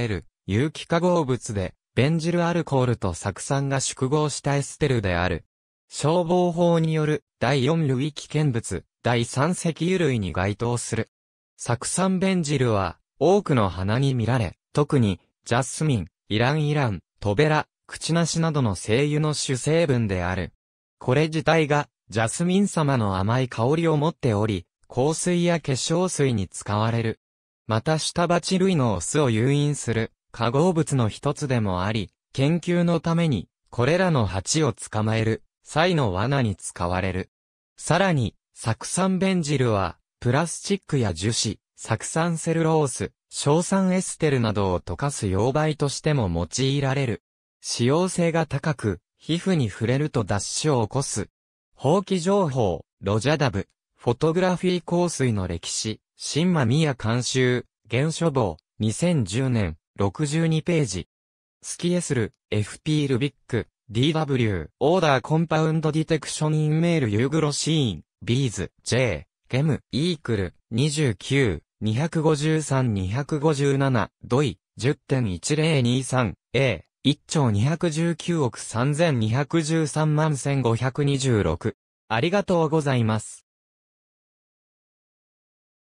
れる有機化合物で、ベンジルアルコールと酢酸が縮合したエステルである。消防法による第4類危険物、第3石油類に該当する。酢酸ベンジルは多くの花に見られ、特にジャスミン、イランイラン、トベラ、クチナシなどの精油の主成分である。これ自体がジャスミン様の甘い香りを持っており、香水や化粧水に使われる。また下鉢類のオスを誘引する化合物の一つでもあり、研究のために、これらの鉢を捕まえる、際の罠に使われる。さらに、酢酸ベンジルは、プラスチックや樹脂、酢酸セルロース、硝酸エステルなどを溶かす溶媒としても用いられる。使用性が高く、皮膚に触れると脱脂を起こす。放棄情報、ロジャダブ、フォトグラフィー香水の歴史、新間宮監修、現書房、2010年、62ページ。スキエスル、FP ルビック、DW、オーダーコンパウンドディテクションインメールユーグロシーン、ビーズ、J、ゲム、イークル、29、253-257、ドイ、10.1023、A、1兆219億3213万1526。ありがとうございます。